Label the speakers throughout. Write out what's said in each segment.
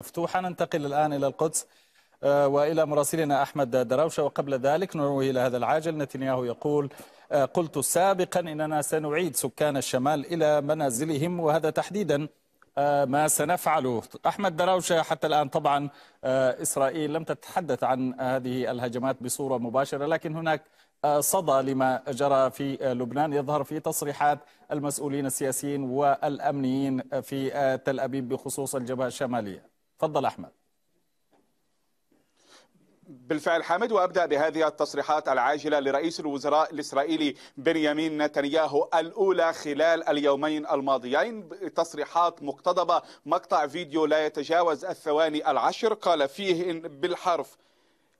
Speaker 1: مفتوحة ننتقل الآن إلى القدس آه، وإلى مراسلنا أحمد دراوشة وقبل ذلك نروي إلى هذا العاجل نتنياهو يقول آه، قلت سابقا إننا سنعيد سكان الشمال إلى منازلهم وهذا تحديدا آه، ما سنفعله أحمد دراوشة حتى الآن طبعا إسرائيل لم تتحدث عن هذه الهجمات بصورة مباشرة لكن هناك صدى لما جرى في لبنان يظهر في تصريحات المسؤولين السياسيين والأمنيين في تل أبيب بخصوص الجبهة الشمالية تفضل أحمد
Speaker 2: بالفعل حامد وابدا بهذه التصريحات العاجله لرئيس الوزراء الاسرائيلي بنيامين نتنياهو الاولى خلال اليومين الماضيين تصريحات مقتضبه مقطع فيديو لا يتجاوز الثواني العشر قال فيه بالحرف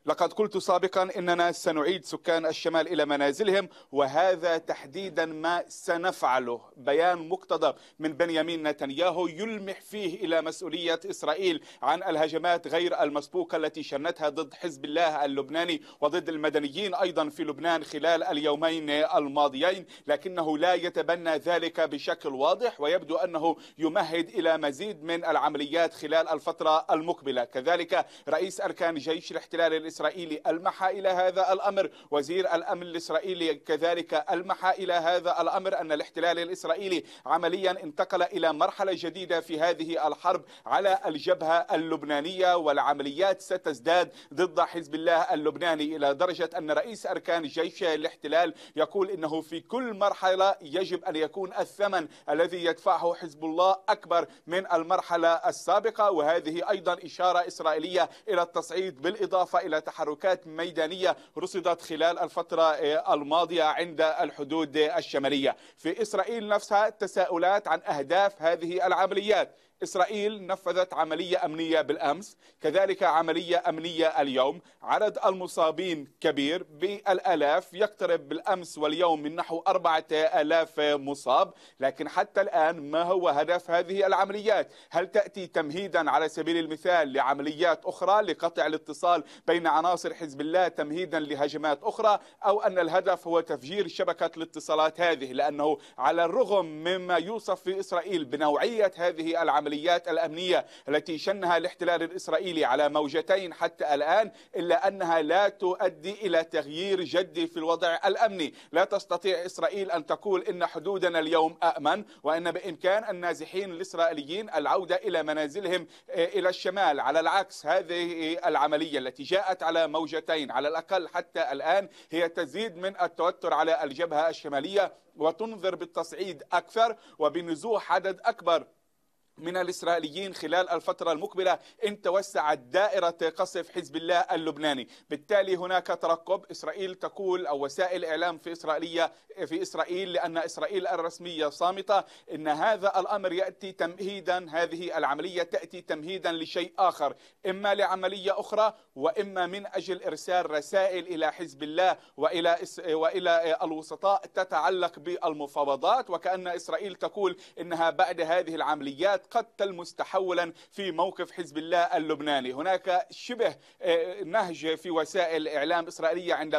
Speaker 2: لقد قلت سابقا اننا سنعيد سكان الشمال الى منازلهم وهذا تحديدا ما سنفعله بيان مقتضب من بنيامين نتنياهو يلمح فيه الى مسؤوليه اسرائيل عن الهجمات غير المسبوقه التي شنتها ضد حزب الله اللبناني وضد المدنيين ايضا في لبنان خلال اليومين الماضيين لكنه لا يتبنى ذلك بشكل واضح ويبدو انه يمهد الى مزيد من العمليات خلال الفتره المقبله كذلك رئيس اركان جيش الاحتلال الاسرائيلي الإسرائيلي ألمح إلى هذا الأمر وزير الأمن الإسرائيلي كذلك ألمح إلى هذا الأمر أن الاحتلال الإسرائيلي عمليا انتقل إلى مرحلة جديدة في هذه الحرب على الجبهة اللبنانية والعمليات ستزداد ضد حزب الله اللبناني إلى درجة أن رئيس أركان جيش الاحتلال يقول إنه في كل مرحلة يجب أن يكون الثمن الذي يدفعه حزب الله أكبر من المرحلة السابقة وهذه أيضا إشارة إسرائيلية إلى التصعيد بالإضافة إلى تحركات ميدانية رصدت خلال الفترة آه، الماضية عند الحدود الشمالية في إسرائيل نفسها تساؤلات عن أهداف هذه العمليات إسرائيل نفذت عملية أمنية بالأمس كذلك عملية أمنية اليوم عدد المصابين كبير بالألاف يقترب بالأمس واليوم من نحو أربعة ألاف مصاب لكن حتى الآن ما هو هدف هذه العمليات هل تأتي تمهيدا على سبيل المثال لعمليات أخرى لقطع الاتصال بين عناصر حزب الله تمهيدا لهجمات أخرى أو أن الهدف هو تفجير شبكة الاتصالات هذه لأنه على الرغم مما يوصف في إسرائيل بنوعية هذه العمليات العمليات الأمنية التي شنها الاحتلال الإسرائيلي على موجتين حتى الآن إلا أنها لا تؤدي إلى تغيير جدي في الوضع الأمني لا تستطيع إسرائيل أن تقول إن حدودنا اليوم أمن وأن بإمكان النازحين الإسرائيليين العودة إلى منازلهم آه، إلى الشمال على العكس هذه العملية التي جاءت على موجتين على الأقل حتى الآن هي تزيد من التوتر على الجبهة الشمالية وتنظر بالتصعيد أكثر وبنزوح عدد أكبر من الإسرائيليين خلال الفترة المقبلة إن توسعت دائرة قصف حزب الله اللبناني بالتالي هناك ترقب إسرائيل تقول أو وسائل إعلام في إسرائيلية في إسرائيل لأن إسرائيل الرسمية صامتة إن هذا الأمر يأتي تمهيدا هذه العملية تأتي تمهيدا لشيء آخر إما لعملية أخرى وإما من أجل إرسال رسائل إلى حزب الله وإلى وإلى الوسطاء تتعلق بالمفاوضات وكأن إسرائيل تقول إنها بعد هذه العمليات قد تلمس تحولا في موقف حزب الله اللبناني هناك شبه آه، نهج في وسائل إعلام إسرائيلية عند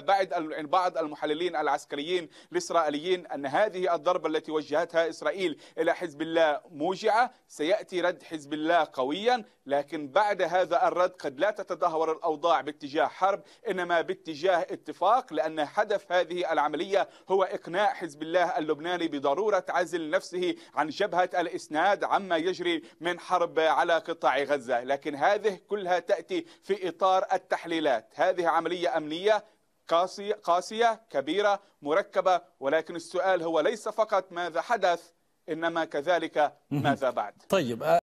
Speaker 2: بعض المحللين العسكريين الإسرائيليين أن هذه الضربة التي وجهتها إسرائيل إلى حزب الله موجعة سيأتي رد حزب الله قويا لكن بعد هذا الرد قد لا تتدهور الأوضاع باتجاه حرب إنما باتجاه اتفاق لأن هدف هذه العملية هو إقناع حزب الله اللبناني بضرورة عزل نفسه عن جبهة الإسناد عما يجري تجري من حرب على قطاع غزة لكن هذه كلها تأتي في إطار التحليلات هذه عملية أمنية قاسية, قاسية كبيرة مركبة ولكن السؤال هو ليس فقط ماذا حدث إنما كذلك ماذا بعد
Speaker 1: طيب